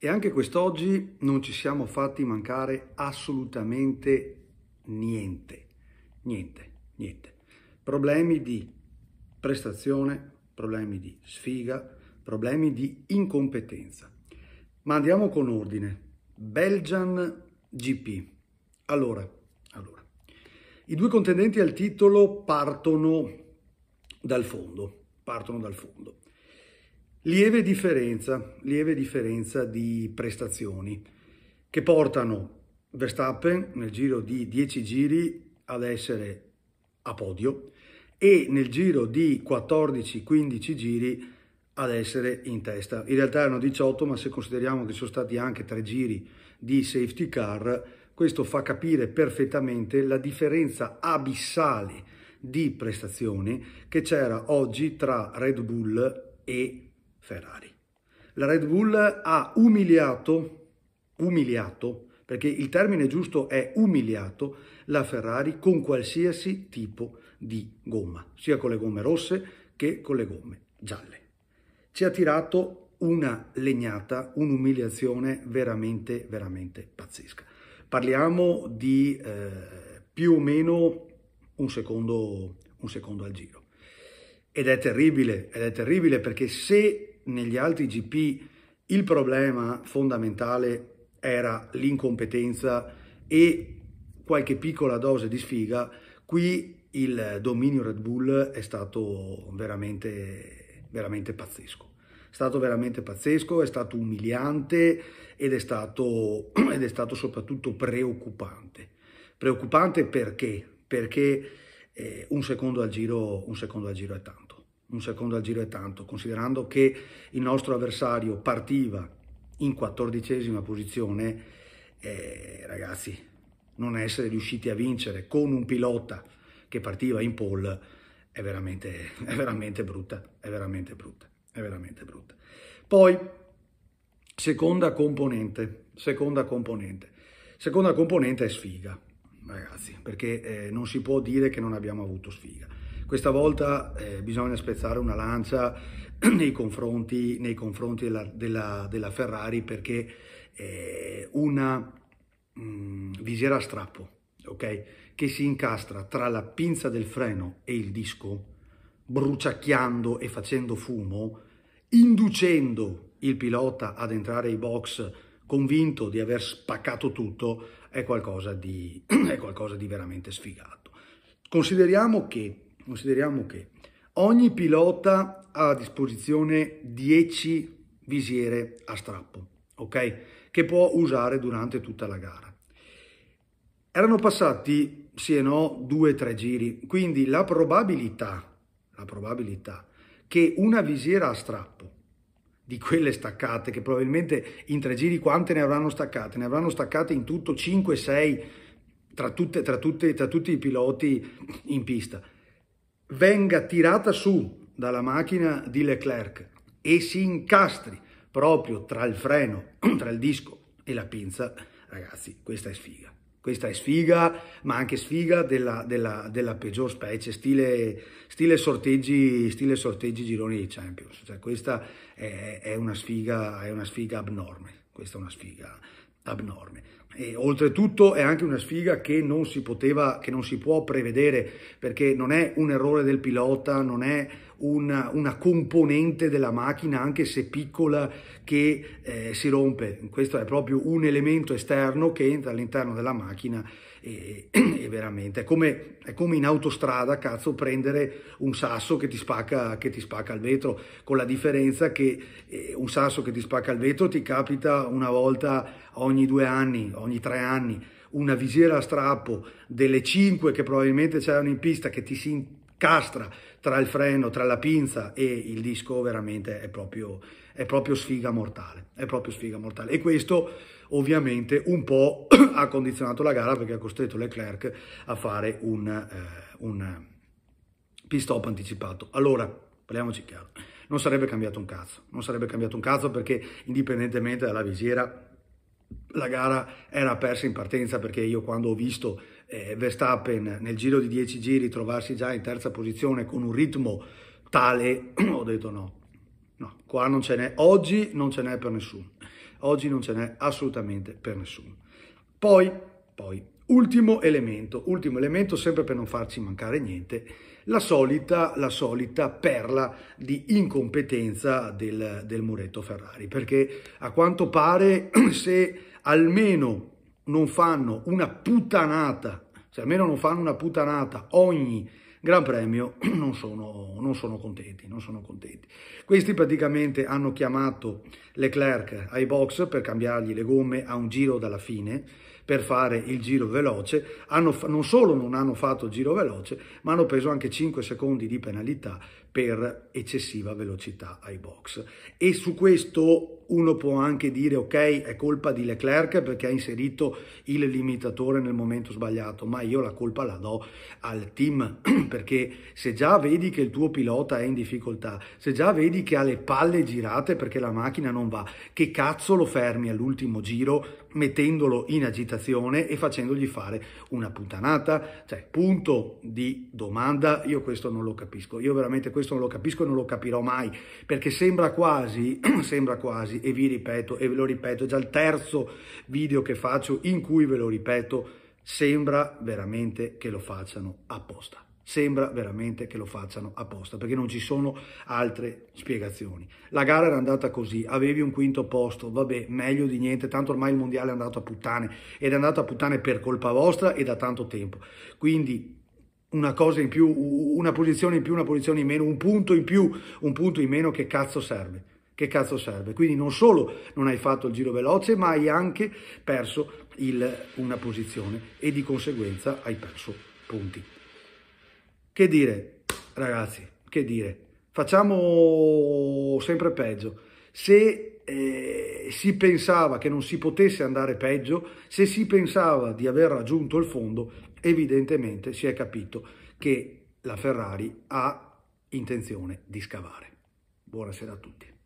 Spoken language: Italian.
E anche quest'oggi non ci siamo fatti mancare assolutamente niente, niente, niente. Problemi di prestazione, problemi di sfiga, problemi di incompetenza. Ma andiamo con ordine. Belgian GP. Allora, allora, i due contendenti al titolo partono dal fondo, partono dal fondo lieve differenza, lieve differenza di prestazioni che portano Verstappen nel giro di 10 giri ad essere a podio e nel giro di 14-15 giri ad essere in testa. In realtà erano 18, ma se consideriamo che sono stati anche tre giri di safety car, questo fa capire perfettamente la differenza abissale di prestazioni che c'era oggi tra Red Bull e Verstappen. Ferrari. La Red Bull ha umiliato, umiliato, perché il termine giusto è umiliato, la Ferrari con qualsiasi tipo di gomma, sia con le gomme rosse che con le gomme gialle. Ci ha tirato una legnata, un'umiliazione veramente, veramente pazzesca. Parliamo di eh, più o meno un secondo, un secondo al giro. Ed è terribile, ed è terribile perché se negli altri GP il problema fondamentale era l'incompetenza e qualche piccola dose di sfiga, qui il dominio Red Bull è stato veramente, veramente pazzesco. È stato veramente pazzesco, è stato umiliante ed è stato, ed è stato soprattutto preoccupante. Preoccupante perché? Perché eh, un, secondo al giro, un secondo al giro è tanto un secondo al giro è tanto, considerando che il nostro avversario partiva in quattordicesima posizione, eh, ragazzi, non essere riusciti a vincere con un pilota che partiva in pole è veramente, è veramente brutta, è veramente brutta, è veramente brutta. Poi, seconda componente, seconda componente. Seconda componente è sfiga, ragazzi, perché eh, non si può dire che non abbiamo avuto sfiga. Questa volta eh, bisogna spezzare una lancia nei confronti, nei confronti della, della, della, Ferrari perché eh, una mh, mm, visiera a strappo okay, che si incastra tra la pinza del freno e il disco, bruciacchiando e facendo fumo, inducendo il pilota ad entrare in box convinto di aver spaccato tutto, è qualcosa di, è qualcosa di veramente sfigato. Consideriamo che Consideriamo che ogni pilota ha a disposizione 10 visiere a strappo, ok? Che può usare durante tutta la gara. Erano passati, sì e no, due o tre giri, quindi la probabilità, la probabilità che una visiera a strappo di quelle staccate, che probabilmente in tre giri quante ne avranno staccate? Ne avranno staccate in tutto 5-6 tra, tra, tra tutti i piloti in pista venga tirata su dalla macchina di Leclerc e si incastri proprio tra il freno, tra il disco e la pinza, ragazzi, questa è sfiga. Questa è sfiga, ma anche sfiga della, della, della peggior specie, stile, stile, sorteggi, stile sorteggi gironi di Champions. Cioè, questa è, è, una sfiga, è una sfiga abnorme. Questa è una sfiga abnorme. E oltretutto è anche una sfiga che non si poteva, che non si può prevedere perché non è un errore del pilota, non è una, una componente della macchina, anche se piccola, che eh, si rompe. Questo è proprio un elemento esterno che entra all'interno della macchina e, e veramente è come, è come, in autostrada, cazzo, prendere un sasso che ti spacca, che ti spacca il vetro, con la differenza che eh, un sasso che ti spacca il vetro ti capita una volta ogni due anni, ogni tre anni una visiera a strappo, delle cinque che probabilmente c'erano in pista che ti si castra tra il freno, tra la pinza e il disco veramente è proprio, è proprio sfiga mortale, è proprio sfiga mortale. E questo ovviamente un po' ha condizionato la gara perché ha costretto Leclerc a fare un, eh, un pit stop anticipato. Allora, parliamoci chiaro, non sarebbe cambiato un cazzo, non sarebbe cambiato un cazzo perché indipendentemente dalla visiera la gara era persa in partenza perché io quando ho visto eh, Verstappen nel giro di 10 giri trovarsi già in terza posizione con un ritmo tale, ho detto no, no, qua non ce n'è, oggi non ce n'è per nessuno, oggi non ce n'è assolutamente per nessuno. Poi, poi, ultimo elemento, ultimo elemento sempre per non farci mancare niente, la solita, la solita perla di incompetenza del, del Muretto Ferrari, perché a quanto pare se almeno non fanno una puttanata, se almeno non fanno una puttanata ogni Gran Premio non sono, non sono, contenti, non sono contenti. Questi praticamente hanno chiamato Leclerc ai box per cambiargli le gomme a un giro dalla fine, per fare il giro veloce, hanno, non solo non hanno fatto il giro veloce, ma hanno preso anche 5 secondi di penalità per eccessiva velocità ai box. E su questo uno può anche dire ok, è colpa di Leclerc perché ha inserito il limitatore nel momento sbagliato, ma io la colpa la do al team perché se già vedi che il tuo pilota è in difficoltà, se già vedi che ha le palle girate perché la macchina non va, che cazzo lo fermi all'ultimo giro mettendolo in agitazione e facendogli fare una puntanata? Cioè, punto di domanda, io questo non lo capisco, io veramente questo non lo capisco e non lo capirò mai, perché sembra quasi, sembra quasi, e vi ripeto, e ve lo ripeto, è già il terzo video che faccio in cui ve lo ripeto, sembra veramente che lo facciano apposta. Sembra veramente che lo facciano apposta, perché non ci sono altre spiegazioni. La gara era andata così, avevi un quinto posto, vabbè, meglio di niente, tanto ormai il mondiale è andato a puttane, ed è andato a puttane per colpa vostra e da tanto tempo. Quindi una cosa in più, una posizione in più, una posizione in meno, un punto in più, un punto in meno, che cazzo serve? Che cazzo serve? Quindi non solo non hai fatto il giro veloce, ma hai anche perso il, una posizione e di conseguenza hai perso punti. Che dire, ragazzi, che dire, facciamo sempre peggio. Se eh, si pensava che non si potesse andare peggio, se si pensava di aver raggiunto il fondo, evidentemente si è capito che la Ferrari ha intenzione di scavare. Buonasera a tutti.